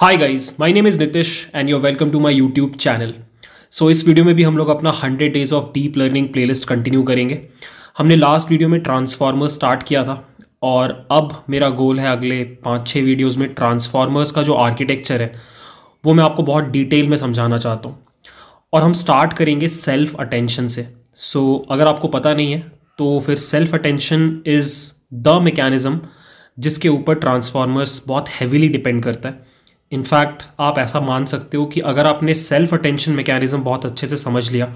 Hi guys my name is Nitish and you welcome to my YouTube channel so इस video में भी हम लोग अपना 100 days of deep learning playlist continue करेंगे हमने लास्ट वीडियो में ट्रांसफार्मर स्टार्ट किया था और अब मेरा गोल है अगले पाँच छः वीडियोज़ में ट्रांसफार्मर्स का जो आर्किटेक्चर है वो मैं आपको बहुत डिटेल में समझाना चाहता हूँ और हम स्टार्ट करेंगे सेल्फ अटेंशन से सो so, अगर आपको पता नहीं है तो फिर self attention is the mechanism जिसके ऊपर ट्रांसफार्मर्स बहुत हैविली डिपेंड करता है इनफैक्ट आप ऐसा मान सकते हो कि अगर आपने सेल्फ अटेंशन मैकेनिज़्म बहुत अच्छे से समझ लिया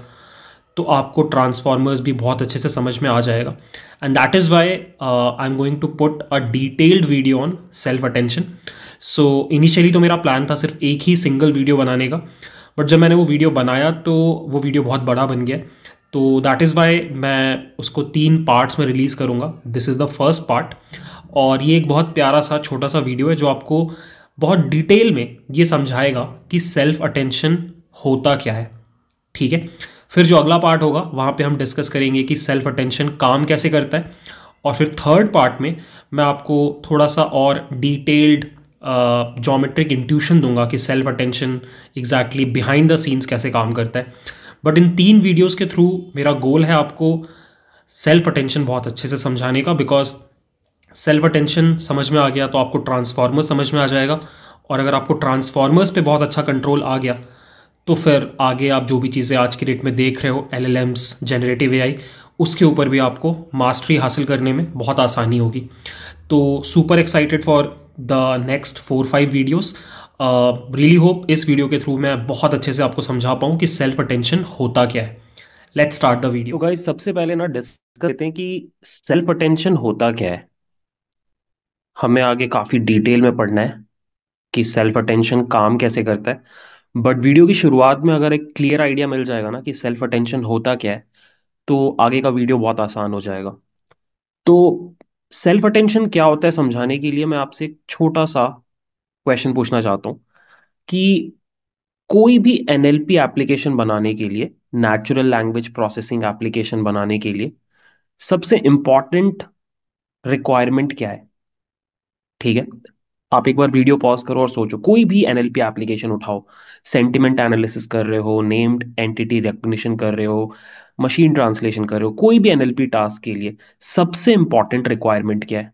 तो आपको ट्रांसफॉर्मर्स भी बहुत अच्छे से समझ में आ जाएगा and that is why I am going to put a detailed video on self attention so initially तो मेरा प्लान था सिर्फ एक ही सिंगल वीडियो बनाने का बट जब मैंने वो वीडियो बनाया तो वो वीडियो बहुत बड़ा बन गया तो दैट इज़ वाई मैं उसको तीन पार्ट्स में रिलीज़ करूँगा this is the first part और ये एक बहुत प्यारा सा छोटा सा वीडियो है जो आपको बहुत डिटेल में ये समझाएगा कि सेल्फ अटेंशन होता क्या है ठीक है फिर जो अगला पार्ट होगा वहाँ पे हम डिस्कस करेंगे कि सेल्फ अटेंशन काम कैसे करता है और फिर थर्ड पार्ट में मैं आपको थोड़ा सा और डिटेल्ड जोमेट्रिक इंट्यूशन दूंगा कि self attention exactly behind the scenes कैसे काम करता है बट इन तीन वीडियोज़ के थ्रू मेरा गोल है आपको सेल्फ अटेंशन बहुत अच्छे से समझाने का बिकॉज सेल्फ अटेंशन समझ में आ गया तो आपको ट्रांसफार्मर समझ में आ जाएगा और अगर आपको ट्रांसफार्मर्स पे बहुत अच्छा कंट्रोल आ गया तो फिर आगे आप जो भी चीज़ें आज की डेट में देख रहे हो L L Ms generative A उसके ऊपर भी आपको मास्टरी हासिल करने में बहुत आसानी होगी तो super excited for the next four five videos really hope इस वीडियो के थ्रू मैं बहुत अच्छे से आपको समझा पाऊँ कि सेल्फ अटेंशन होता क्या है let's start the video guys सबसे पहले ना डिस्कस करते हैं कि सेल्फ अटेंशन होता क्या है हमें आगे काफ़ी डिटेल में पढ़ना है कि सेल्फ अटेंशन काम कैसे करता है बट वीडियो की शुरुआत में अगर एक क्लियर आइडिया मिल जाएगा ना कि सेल्फ अटेंशन होता क्या है तो आगे का वीडियो बहुत आसान हो जाएगा तो सेल्फ अटेंशन क्या होता है समझाने के लिए मैं आपसे एक छोटा सा क्वेश्चन पूछना चाहता हूँ कि कोई भी एनएलपी एप्लीकेशन बनाने के लिए नेचुरल लैंग्वेज प्रोसेसिंग एप्लीकेशन बनाने के लिए सबसे इम्पॉर्टेंट रिक्वायरमेंट क्या है ठीक है आप एक बार वीडियो पॉज करो और सोचो कोई भी एनएलपी एप्लीकेशन उठाओ सेंटिमेंट एनालिसिस कर रहे हो नेम्ड एंटिटी रिकग्निशन कर रहे हो मशीन ट्रांसलेशन कर रहे हो कोई भी एनएलपी टास्क के लिए सबसे इंपॉर्टेंट रिक्वायरमेंट क्या है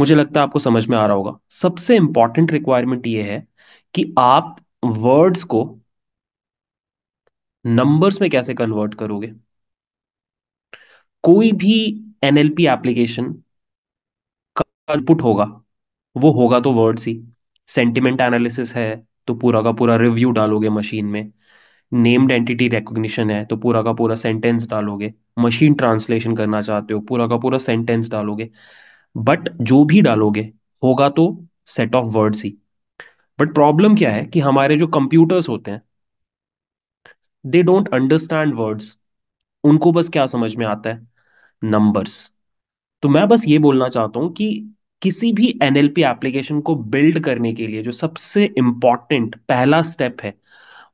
मुझे लगता है आपको समझ में आ रहा होगा सबसे इंपॉर्टेंट रिक्वायरमेंट ये है कि आप वर्ड्स को नंबर्स में कैसे कन्वर्ट करोगे कोई भी एनएलपी एप्लीकेशन आउटपुट होगा वो होगा तो वर्ड्स ही सेंटिमेंट एनालिसिस है तो पूरा का पूरा रिव्यू डालोगे मशीन में नेम्ड एंटिटी रिकॉग्निशन है तो पूरा का पूरा सेंटेंस डालोगे मशीन ट्रांसलेशन करना चाहते हो पूरा का पूरा सेंटेंस डालोगे बट जो भी डालोगे होगा तो सेट ऑफ वर्ड्स ही बट प्रॉब्लम क्या है कि हमारे जो कंप्यूटर्स होते हैं दे डोंट अंडरस्टैंड वर्ड्स उनको बस क्या समझ में आता है नंबर्स तो मैं बस ये बोलना चाहता हूँ कि किसी भी एनएलपी एप्लीकेशन को बिल्ड करने के लिए जो सबसे इम्पॉर्टेंट पहला स्टेप है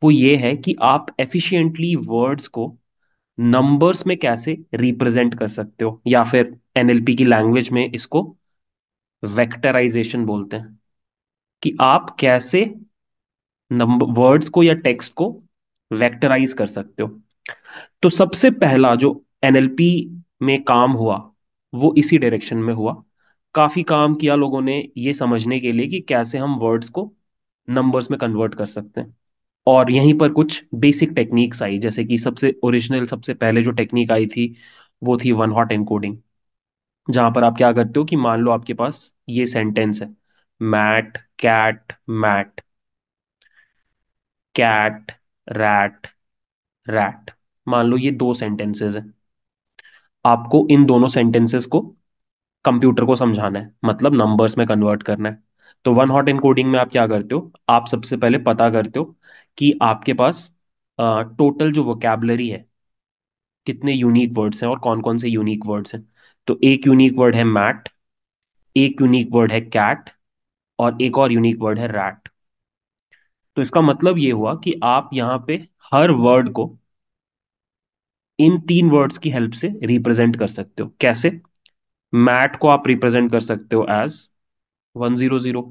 वो ये है कि आप एफिशिएंटली वर्ड्स को नंबर्स में कैसे रिप्रेजेंट कर सकते हो या फिर एनएलपी की लैंग्वेज में इसको वेक्टराइजेशन बोलते हैं कि आप कैसे नंबर वर्ड्स को या टेक्स्ट को वेक्टराइज कर सकते हो तो सबसे पहला जो एनएलपी में काम हुआ वो इसी डायरेक्शन में हुआ काफ़ी काम किया लोगों ने ये समझने के लिए कि कैसे हम वर्ड्स को नंबर्स में कन्वर्ट कर सकते हैं और यहीं पर कुछ बेसिक टेक्निक्स आई जैसे कि सबसे ओरिजिनल सबसे पहले जो टेक्निक आई थी वो थी वन हॉट एनकोडिंग जहां पर आप क्या करते हो कि मान लो आपके पास ये सेंटेंस है mat cat mat cat rat rat मान लो ये दो सेंटेंसेस हैं आपको इन दोनों सेंटेंसेस को कंप्यूटर को समझाना है मतलब नंबर्स में कन्वर्ट करना है तो वन हॉट इनकोडिंग में आप क्या करते हो आप सबसे पहले पता करते हो कि आपके पास आ, टोटल जो वोकेबलरी है कितने यूनिक वर्ड्स हैं और कौन कौन से यूनिक वर्ड्स हैं तो एक यूनिक वर्ड है मैट एक यूनिक वर्ड है कैट और एक और यूनिक वर्ड है रैट तो इसका मतलब ये हुआ कि आप यहाँ पे हर वर्ड को इन तीन वर्ड्स की हेल्प से रिप्रेजेंट कर सकते हो कैसे मैट को आप रिप्रेजेंट कर सकते हो as one zero zero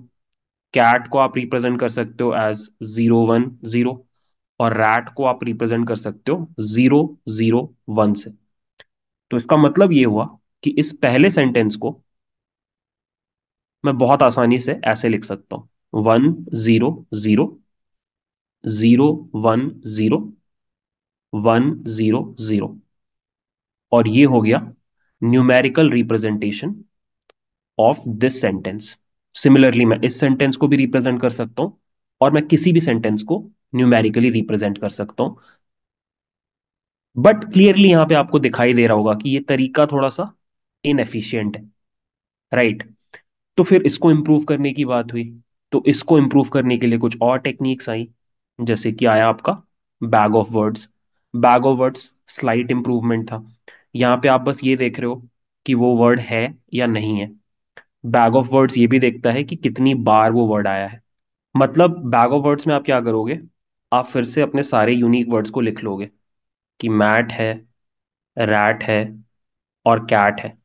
cat को आप रिप्रेजेंट कर सकते हो एज जीरो वन जीरो और रैट को आप रिप्रेजेंट कर सकते हो जीरो जीरो वन से तो इसका मतलब ये हुआ कि इस पहले सेंटेंस को मैं बहुत आसानी से ऐसे लिख सकता हूं one zero zero zero one zero one zero zero और ये हो गया numerical representation of this sentence similarly मैं इस सेंटेंस को भी रिप्रेजेंट कर सकता हूं और मैं किसी भी सेंटेंस को न्यूमेरिकली रिप्रेजेंट कर सकता हूं बट क्लियरली यहां पे आपको दिखाई दे रहा होगा कि ये तरीका थोड़ा सा इनएफिशियंट है राइट right. तो फिर इसको इंप्रूव करने की बात हुई तो इसको इंप्रूव करने के लिए कुछ और टेक्निक्स आई जैसे कि आया आपका bag of words bag of words slight improvement था यहाँ पे आप बस ये देख रहे हो कि वो वर्ड है या नहीं है बैग ऑफ वर्ड्स ये भी देखता है कि कितनी बार वो वर्ड आया है मतलब बैग ऑफ वर्ड्स में आप क्या करोगे आप फिर से अपने सारे यूनिक वर्ड्स को लिख लोगे कि मैट है रैट है और कैट है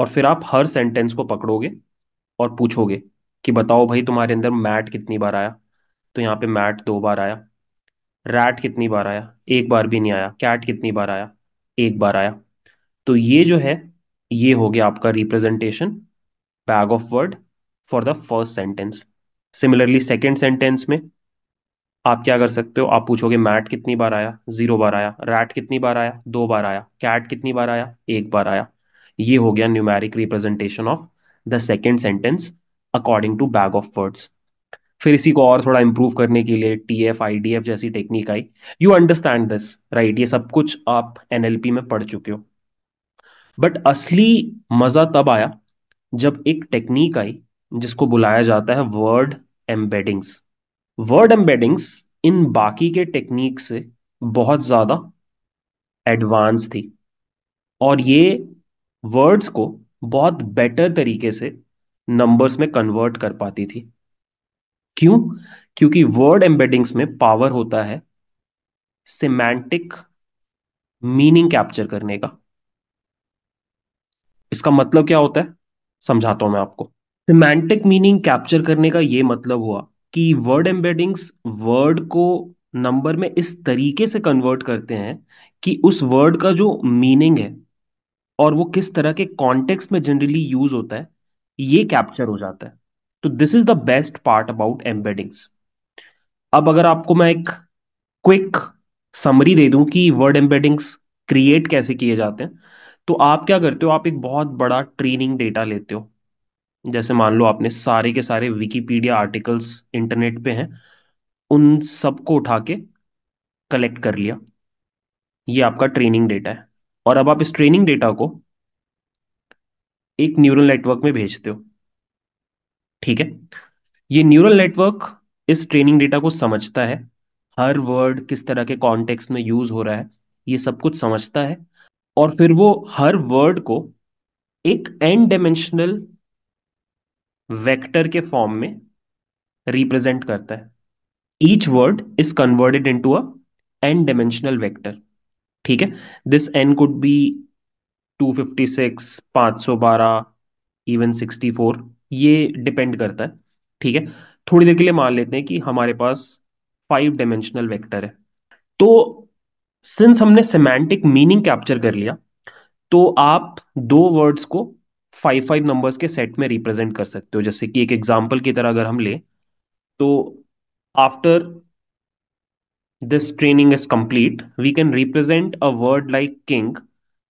और फिर आप हर सेंटेंस को पकड़ोगे और पूछोगे कि बताओ भाई तुम्हारे अंदर मैट कितनी बार आया तो यहाँ पे मैट दो बार आया रैट कितनी बार आया एक बार भी नहीं आया कैट कितनी बार आया एक बार आया तो ये जो है ये हो गया आपका representation bag of word for the first sentence similarly second sentence में आप क्या कर सकते हो आप पूछोगे मैट कितनी बार आया जीरो बार आया रैट कितनी बार आया दो बार आया कैट कितनी बार आया एक बार आया ये हो गया numeric representation of the second sentence according to bag of words फिर इसी को और थोड़ा इम्प्रूव करने के लिए T F I D F जैसी technique I you understand this right ये सब कुछ आप एनएलपी में पढ़ चुके हो बट असली मजा तब आया जब एक टेक्निक आई जिसको बुलाया जाता है वर्ड एम्बेडिंग्स वर्ड एम्बेडिंग्स इन बाकी के टेक्निक से बहुत ज्यादा एडवांस थी और ये वर्ड्स को बहुत बेटर तरीके से नंबर्स में कन्वर्ट कर पाती थी क्यों क्योंकि वर्ड एम्बेडिंग्स में पावर होता है सिमेंटिक मीनिंग कैप्चर करने का इसका मतलब क्या होता है समझाता हूं मैं आपको सिमेंटिक मीनिंग कैप्चर करने का ये मतलब हुआ कि वर्ड एम्बेडिंग्स वर्ड को नंबर में इस तरीके से कन्वर्ट करते हैं कि उस वर्ड का जो मीनिंग है और वो किस तरह के कॉन्टेक्स्ट में जनरली यूज होता है ये कैप्चर हो जाता है तो this is the best part about embeddings अब अगर आपको मैं एक क्विक समरी दे दूं कि वर्ड एम्बेडिंग्स क्रिएट कैसे किए जाते हैं तो आप क्या करते हो आप एक बहुत बड़ा ट्रेनिंग डेटा लेते हो जैसे मान लो आपने सारे के सारे विकीपीडिया आर्टिकल्स इंटरनेट पे हैं उन सबको उठा के कलेक्ट कर लिया ये आपका ट्रेनिंग डेटा है और अब आप इस ट्रेनिंग डेटा को एक न्यूरल नेटवर्क में भेजते हो ठीक है ये न्यूरल नेटवर्क इस ट्रेनिंग डेटा को समझता है हर वर्ड किस तरह के कॉन्टेक्स में यूज हो रहा है ये सब कुछ समझता है और फिर वो हर वर्ड को एक एन डायमेंशनल वेक्टर के फॉर्म में रिप्रेजेंट करता है each word is converted into a N dimensional vector ठीक है this N could be 256 512 even 64 ये डिपेंड करता है ठीक है थोड़ी देर के लिए मान लेते हैं कि हमारे पास फाइव डायमेंशनल वेक्टर है तो सिंस हमने सेमेंटिक मीनिंग कैप्चर कर लिया तो आप दो वर्ड्स को फाइव फाइव नंबर्स के सेट में रिप्रेजेंट कर सकते हो जैसे कि एक एग्जाम्पल की तरह अगर हम ले तो after this training is complete we can represent a word like king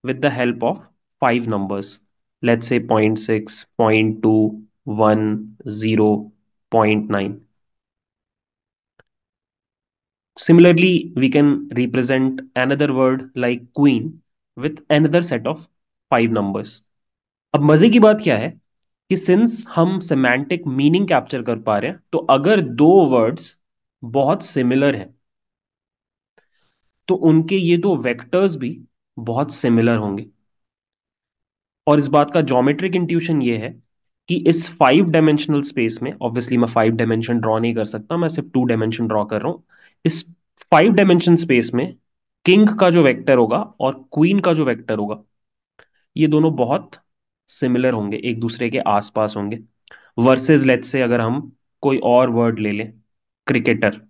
with the help of five numbers let's say point six point two one zero point nine Similarly, we can represent another word like queen with another set of five numbers. अब मजे की बात क्या है कि since हम semantic meaning capture कर पा रहे हैं तो अगर दो वर्ड्स बहुत सिमिलर हैं तो उनके ये दो वेक्टर्स भी बहुत सिमिलर होंगे और इस बात का जोमेट्रिक इंट्यूशन ये है कि इस फाइव डायमेंशनल स्पेस में ऑब्वियसली मैं फाइव डायमेंशन ड्रॉ नहीं कर सकता मैं सिर्फ टू डायमेंशन ड्रॉ कर रहा हूं इस फाइव डायमेंशन स्पेस में किंग का जो वेक्टर होगा और क्वीन का जो वेक्टर होगा ये दोनों बहुत सिमिलर होंगे एक दूसरे के आसपास होंगे वर्सेस लेट्स से अगर हम कोई और वर्ड ले लें क्रिकेटर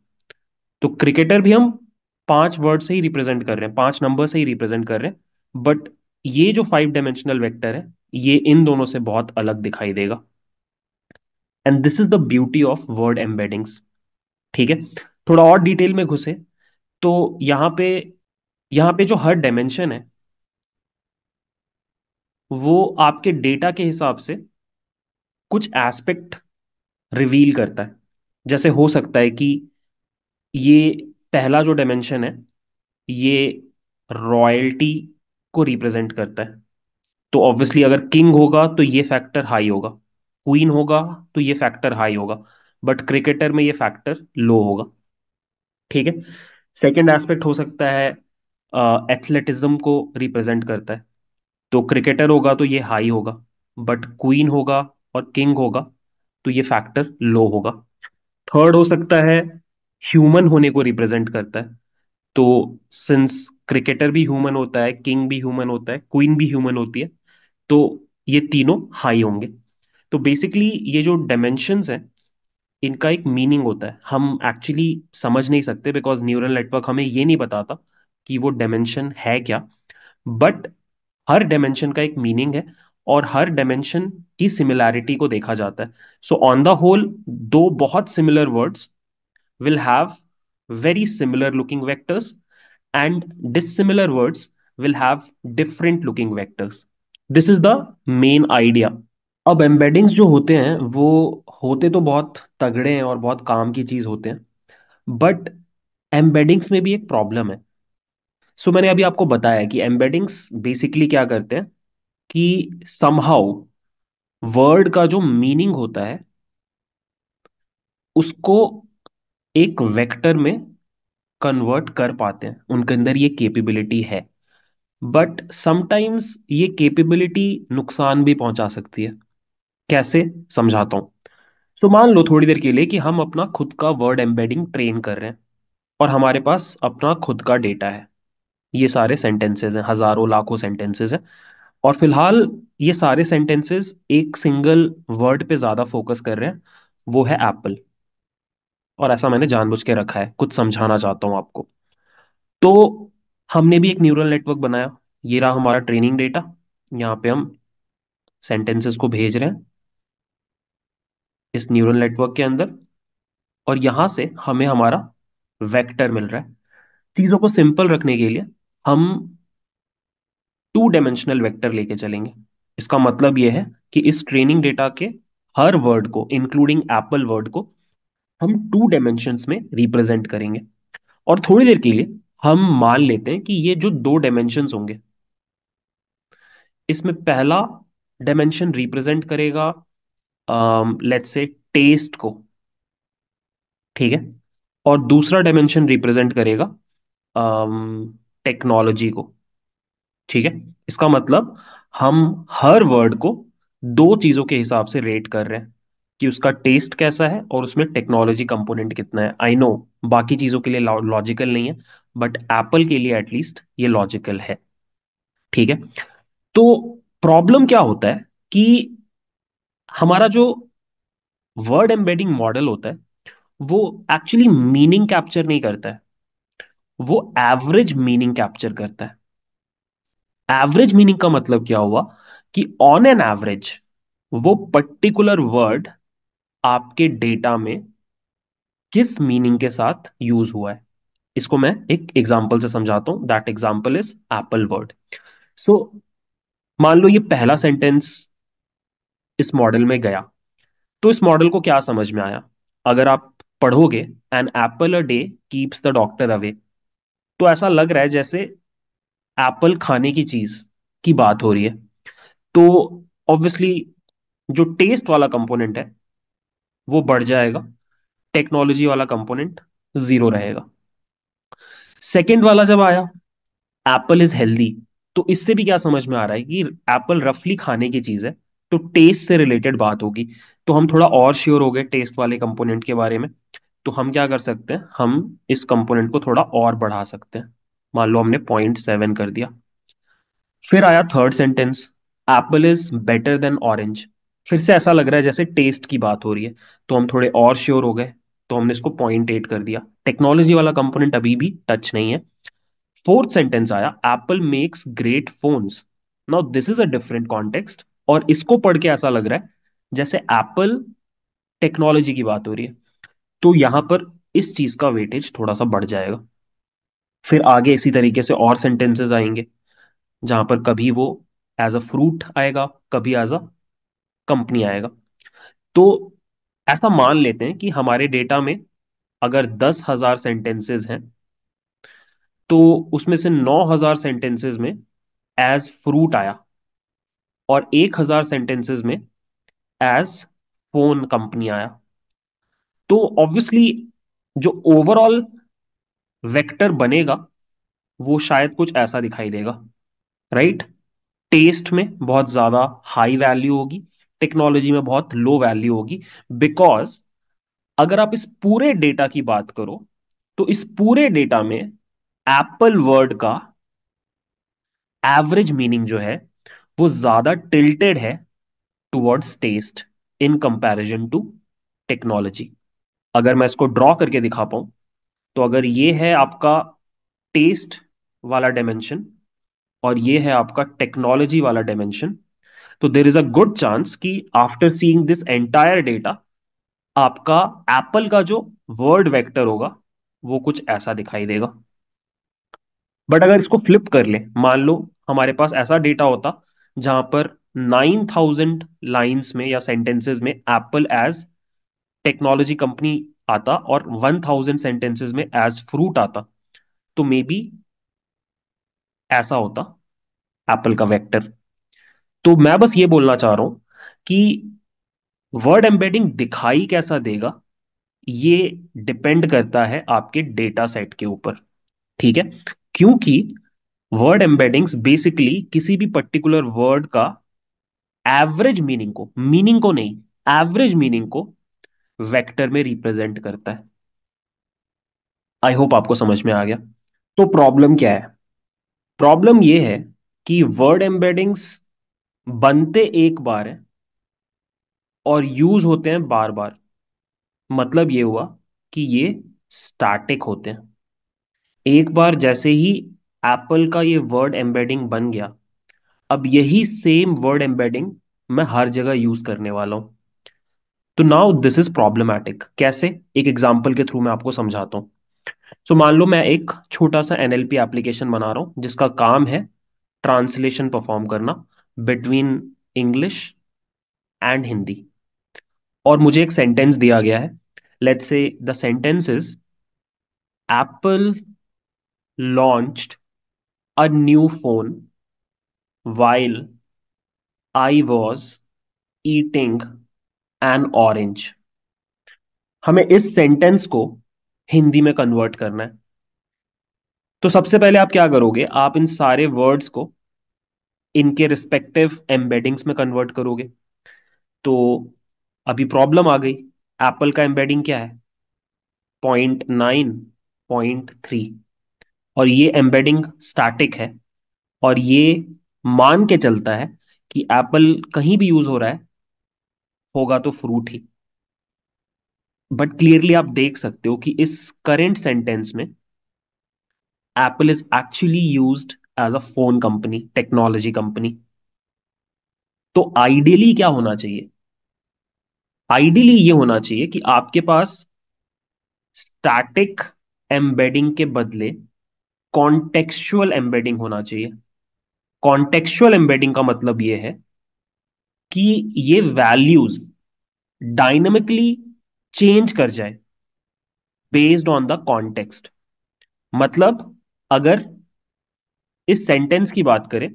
तो क्रिकेटर भी हम पांच वर्ड से ही रिप्रेजेंट कर रहे हैं पांच नंबर से ही रिप्रेजेंट कर रहे हैं बट ये जो फाइव डायमेंशनल वेक्टर है ये इन दोनों से बहुत अलग दिखाई देगा and this is the beauty of word embeddings ठीक है थोड़ा और डिटेल में घुसे तो यहां पे यहां पे जो हर डायमेंशन है वो आपके डेटा के हिसाब से कुछ एस्पेक्ट रिवील करता है जैसे हो सकता है कि ये पहला जो डायमेंशन है ये रॉयल्टी को रिप्रेजेंट करता है तो ऑब्वियसली अगर किंग होगा तो ये फैक्टर हाई होगा क्वीन होगा तो ये फैक्टर हाई होगा बट क्रिकेटर में ये फैक्टर लो होगा ठीक है सेकेंड एस्पेक्ट हो सकता है एथलेटिज्म को रिप्रेजेंट करता है तो क्रिकेटर होगा तो ये हाई होगा बट क्वीन होगा और किंग होगा तो ये फैक्टर लो होगा थर्ड हो सकता है ह्यूमन होने को रिप्रेजेंट करता है तो सिंस क्रिकेटर भी ह्यूमन होता है किंग भी ह्यूमन होता है क्वीन भी ह्यूमन होती है तो ये तीनों हाई होंगे तो बेसिकली ये जो डायमेंशंस हैं इनका एक मीनिंग होता है हम एक्चुअली समझ नहीं सकते बिकॉज न्यूरल नेटवर्क हमें ये नहीं बताता कि वो डायमेंशन है क्या बट हर डायमेंशन का एक मीनिंग है और हर डायमेंशन की सिमिलैरिटी को देखा जाता है सो ऑन द होल दो बहुत similar words will have very similar looking vectors and dissimilar words will have different looking vectors this is the main idea अब एम्बेडिंग्स जो होते हैं वो होते तो बहुत तगड़े हैं और बहुत काम की चीज होते हैं बट एम्बेडिंग्स में भी एक प्रॉब्लम है सो so, मैंने अभी आपको बताया कि एम्बेडिंग्स बेसिकली क्या करते हैं कि समहाउ वर्ड का जो मीनिंग होता है उसको एक वेक्टर में कन्वर्ट कर पाते हैं उनके अंदर ये कैपेबिलिटी है बट समटाइम्स ये केपेबिलिटी नुकसान भी पहुंचा सकती है कैसे समझाता हूं तो मान लो थोड़ी देर के लिए कि हम अपना खुद का वर्ड एम्बेडिंग ट्रेन कर रहे हैं और हमारे पास अपना खुद का डेटा है ये सारे सेंटेंसेज हैं हजारों लाखों सेंटेंसेज हैं और फिलहाल ये सारे सेंटेंसेस एक सिंगल वर्ड पे ज्यादा फोकस कर रहे हैं वो है एप्पल और ऐसा मैंने जानबूझ के रखा है कुछ समझाना चाहता हूं आपको तो हमने भी एक न्यूरल नेटवर्क बनाया ये रहा हमारा ट्रेनिंग डेटा यहाँ पे हम सेंटेंसेस को भेज रहे हैं इस न्यूरल नेटवर्क के अंदर और यहां से हमें हमारा वेक्टर मिल रहा है चीज़ों को सिंपल रखने के लिए हम टू डायमेंशनल वेक्टर लेके चलेंगे इसका मतलब यह है कि इस ट्रेनिंग डेटा के हर वर्ड को इंक्लूडिंग एप्पल वर्ड को हम टू डायमेंशन में रिप्रेजेंट करेंगे और थोड़ी देर के लिए हम मान लेते हैं कि ये जो दो डायमेंशन होंगे इसमें पहला डायमेंशन रिप्रेजेंट करेगा लेट्स से टेस्ट को ठीक है और दूसरा डायमेंशन रिप्रेजेंट करेगा टेक्नोलॉजी um, को ठीक है इसका मतलब हम हर वर्ड को दो चीजों के हिसाब से रेट कर रहे हैं कि उसका टेस्ट कैसा है और उसमें टेक्नोलॉजी कंपोनेंट कितना है आई नो बाकी चीजों के लिए लॉजिकल नहीं है बट एप्पल के लिए एटलीस्ट ये लॉजिकल है ठीक है तो प्रॉब्लम क्या होता है कि हमारा जो वर्ड एम्बेडिंग मॉडल होता है वो एक्चुअली मीनिंग कैप्चर नहीं करता है वो एवरेज मीनिंग कैप्चर करता है एवरेज मीनिंग का मतलब क्या हुआ कि ऑन एन एवरेज वो पर्टिकुलर वर्ड आपके डेटा में किस मीनिंग के साथ यूज हुआ है इसको मैं एक एग्जाम्पल से समझाता हूँ that example is apple word so मान लो ये पहला सेंटेंस इस मॉडल में गया तो इस मॉडल को क्या समझ में आया अगर आप पढ़ोगे an apple a day keeps the doctor away तो ऐसा लग रहा है जैसे एप्पल खाने की चीज की बात हो रही है तो ऑब्वियसली जो टेस्ट वाला कंपोनेंट है वो बढ़ जाएगा टेक्नोलॉजी वाला कंपोनेंट जीरो रहेगा सेकेंड वाला जब आया एप्पल इज हेल्दी तो इससे भी क्या समझ में आ रहा है कि एप्पल रफली खाने की चीज है तो टेस्ट से रिलेटेड बात होगी तो हम थोड़ा और श्योर हो गए टेस्ट वाले कंपोनेंट के बारे में तो हम क्या कर सकते हैं हम इस कंपोनेंट को थोड़ा और बढ़ा सकते हैं मान लो हमने पॉइंट सेवन कर दिया फिर आया third sentence apple is better than orange फिर से ऐसा लग रहा है जैसे टेस्ट की बात हो रही है तो हम थोड़े और श्योर हो गए तो हमने इसको पॉइंट एट कर दिया टेक्नोलॉजी वाला कंपोनेंट अभी भी टच नहीं है फोर्थ सेंटेंस आया apple makes great phones now this is a different context और इसको पढ़ के ऐसा लग रहा है जैसे एप्पल टेक्नोलॉजी की बात हो रही है तो यहां पर इस चीज का वेटेज थोड़ा सा बढ़ जाएगा फिर आगे इसी तरीके से और सेंटेंसेस आएंगे जहां पर कभी वो एज अ फ्रूट आएगा कभी एज अ कंपनी आएगा तो ऐसा मान लेते हैं कि हमारे डेटा में अगर दस हजार सेंटेंसेज हैं तो उसमें से नौ हजार सेंटेंसेज में एज फ्रूट आया और एक हजार सेंटेंसेज में एज फोन कंपनी आया तो ऑब्वियसली जो ओवरऑल वेक्टर बनेगा वो शायद कुछ ऐसा दिखाई देगा राइट टेस्ट में बहुत ज्यादा हाई वैल्यू होगी टेक्नोलॉजी में बहुत लो वैल्यू होगी बिकॉज अगर आप इस पूरे डेटा की बात करो तो इस पूरे डेटा में एप्पल वर्ड का एवरेज मीनिंग जो है वो ज्यादा टिल्टेड है towards taste in comparison to technology अगर मैं इसको ड्रॉ करके दिखा पाऊं तो अगर ये है आपका टेस्ट वाला डायमेंशन और ये है आपका टेक्नोलॉजी वाला डायमेंशन तो there is a good chance कि after seeing this entire data आपका एप्पल का जो वर्ड वेक्टर होगा वो कुछ ऐसा दिखाई देगा बट अगर इसको फ्लिप कर ले मान लो हमारे पास ऐसा डेटा होता जहां पर 9000 लाइंस में या सेंटेंसेस में एप्पल एज टेक्नोलॉजी कंपनी आता और 1000 सेंटेंसेस में एज फ्रूट आता तो मे बी ऐसा होता एप्पल का वेक्टर तो मैं बस ये बोलना चाह रहा हूं कि वर्ड एम्बेडिंग दिखाई कैसा देगा ये डिपेंड करता है आपके डेटा सेट के ऊपर ठीक है क्योंकि वर्ड एम्बेडिंग्स बेसिकली किसी भी पर्टिकुलर वर्ड का एवरेज मीनिंग को मीनिंग को नहीं एवरेज मीनिंग को वेक्टर में रिप्रेजेंट करता है आई होप आपको समझ में आ गया तो प्रॉब्लम क्या है प्रॉब्लम यह है कि वर्ड एम्बेडिंग्स बनते एक बार हैं और यूज होते हैं बार बार मतलब ये हुआ कि ये स्टैटिक होते हैं एक बार जैसे ही एप्पल का ये वर्ड एम्बेडिंग बन गया अब यही सेम वर्ड एम्बेडिंग मैं हर जगह यूज करने वाला हूं तो नाउ दिस इज प्रॉब्लमैटिक कैसे एक एग्जाम्पल के थ्रू मैं आपको समझाता हूं सो so, मान लो मैं एक छोटा सा एनएलपी एप्लीकेशन बना रहा हूं जिसका काम है ट्रांसलेशन परफॉर्म करना बिटवीन इंग्लिश एंड हिंदी और मुझे एक सेंटेंस दिया गया है let's say the sentence is apple launch a new phone while I was eating an orange हमें इस सेंटेंस को हिंदी में कन्वर्ट करना है तो सबसे पहले आप क्या करोगे आप इन सारे वर्ड्स को इनके रिस्पेक्टिव एम्बेडिंग्स में कन्वर्ट करोगे तो अभी प्रॉब्लम आ गई एप्पल का एम्बेडिंग क्या है पॉइंट नाइन पॉइंट थ्री और ये एम्बेडिंग स्टैटिक है और ये मान के चलता है कि एप्पल कहीं भी यूज हो रहा है होगा तो फ्रूट ही बट क्लियरली आप देख सकते हो कि इस करेंट सेंटेंस में apple is actually used as a phone company technology company तो आइडियली क्या होना चाहिए आइडियली ये होना चाहिए कि आपके पास स्टैटिक एम्बेडिंग के बदले कॉन्टेक्चुअल एम्बेडिंग होना चाहिए कॉन्टेक्चुअल एम्बेडिंग का मतलब ये है कि ये वैल्यूज डायनेमिकली चेंज कर जाए बेस्ड ऑन द कॉन्टेक्स्ट मतलब अगर इस सेंटेंस की बात करें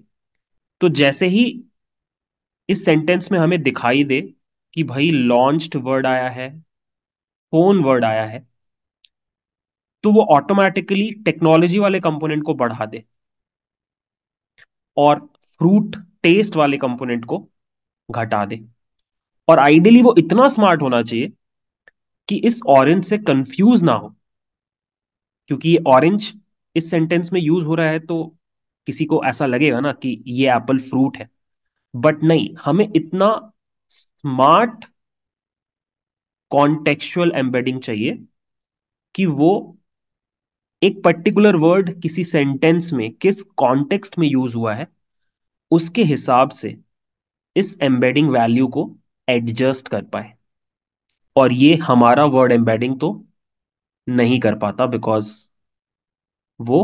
तो जैसे ही इस सेंटेंस में हमें दिखाई दे कि भाई लॉन्च्ड वर्ड आया है फोन वर्ड आया है तो वो ऑटोमेटिकली टेक्नोलॉजी वाले कंपोनेंट को बढ़ा दे और फ्रूट टेस्ट वाले कंपोनेंट को घटा दे और आइडियली वो इतना स्मार्ट होना चाहिए कि इस ऑरेंज से कंफ्यूज ना हो क्योंकि ये ऑरेंज इस सेंटेंस में यूज हो रहा है तो किसी को ऐसा लगेगा ना कि ये एप्पल फ्रूट है बट नहीं हमें इतना स्मार्ट कॉन्टेक्चुअल एम्बेडिंग चाहिए कि वो एक पर्टिकुलर वर्ड किसी सेंटेंस में किस कॉन्टेक्स्ट में यूज हुआ है उसके हिसाब से इस एम्बेडिंग वैल्यू को एडजस्ट कर पाए और ये हमारा वर्ड एम्बेडिंग तो नहीं कर पाता बिकॉज वो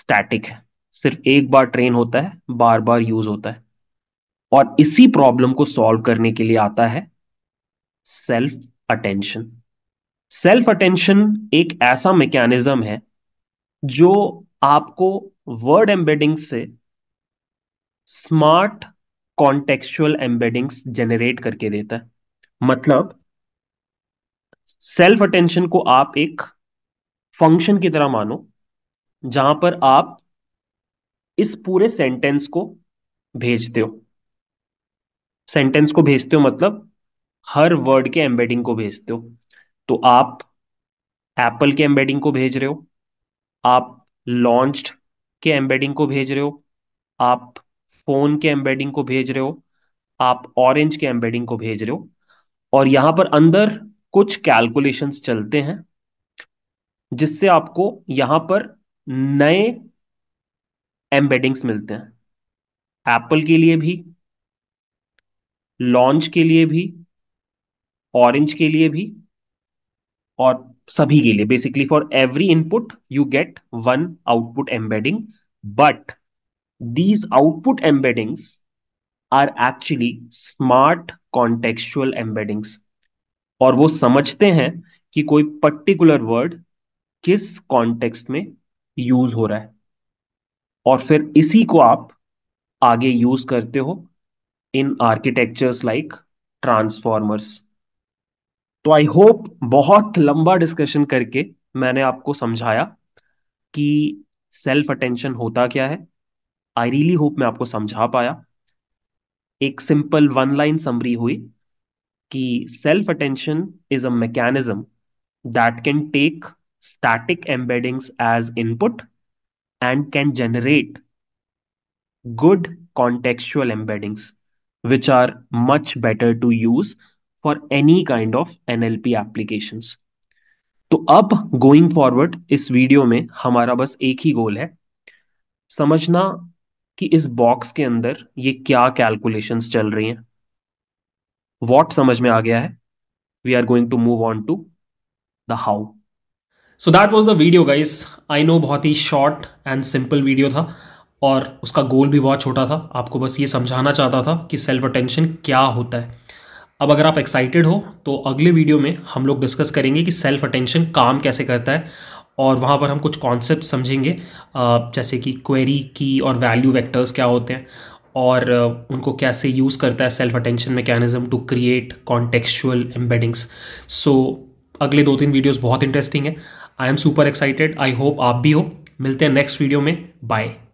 स्टैटिक है सिर्फ एक बार ट्रेन होता है बार बार यूज होता है और इसी प्रॉब्लम को सॉल्व करने के लिए आता है सेल्फ अटेंशन सेल्फ अटेंशन एक ऐसा मैकेनिज्म है जो आपको वर्ड एम्बेडिंग से स्मार्ट कॉन्टेक्चुअल एम्बेडिंग्स जनरेट करके देता है मतलब सेल्फ अटेंशन को आप एक फंक्शन की तरह मानो जहां पर आप इस पूरे सेंटेंस को भेजते हो सेंटेंस को भेजते हो मतलब हर वर्ड के एम्बेडिंग को भेजते हो तो आप एप्पल के एम्बेडिंग को भेज रहे हो आप लॉन्च्ड के एम्बेडिंग को भेज रहे हो आप फोन के एम्बेडिंग को भेज रहे हो आप ऑरेंज के एम्बेडिंग को भेज रहे हो और यहां पर अंदर कुछ कैलकुलेशंस चलते हैं जिससे आपको यहां पर नए एम्बेडिंग्स मिलते हैं एप्पल के लिए भी लॉन्च के लिए भी ऑरेंज के लिए भी और सभी के लिए basically for every input you get one output embedding but these output embeddings are actually smart contextual embeddings और वो समझते हैं कि कोई पर्टिकुलर वर्ड किस कॉन्टेक्स्ट में यूज हो रहा है और फिर इसी को आप आगे यूज करते हो इन आर्किटेक्चर्स लाइक ट्रांसफॉर्मर्स तो आई होप बहुत लंबा डिस्कशन करके मैंने आपको समझाया कि सेल्फ अटेंशन होता क्या है आई रियली होप मैं आपको समझा पाया एक सिंपल वन लाइन समरी हुई कि self attention is a mechanism that can take static embeddings as input and can generate good contextual embeddings, which are much better to use for any kind of NLP applications. तो अब going forward इस video में हमारा बस एक ही गोल है समझना कि इस बॉक्स के अंदर ये क्या कैलकुलेशंस चल रही हैं व्हाट समझ में आ गया है we are going to move on to the how so that was the video guys I know बहुत ही शॉर्ट एंड सिंपल वीडियो था और उसका गोल भी बहुत छोटा था आपको बस ये समझाना चाहता था कि सेल्फ अटेंशन क्या होता है अब अगर आप एक्साइटेड हो तो अगले वीडियो में हम लोग डिस्कस करेंगे कि सेल्फ अटेंशन काम कैसे करता है और वहाँ पर हम कुछ कॉन्सेप्ट समझेंगे जैसे कि क्वेरी की और वैल्यू वेक्टर्स क्या होते हैं और उनको कैसे यूज़ करता है self attention mechanism to create contextual embeddings so अगले दो तीन वीडियोस बहुत इंटरेस्टिंग है I am super excited I hope आप भी हो मिलते हैं नेक्स्ट वीडियो में बाय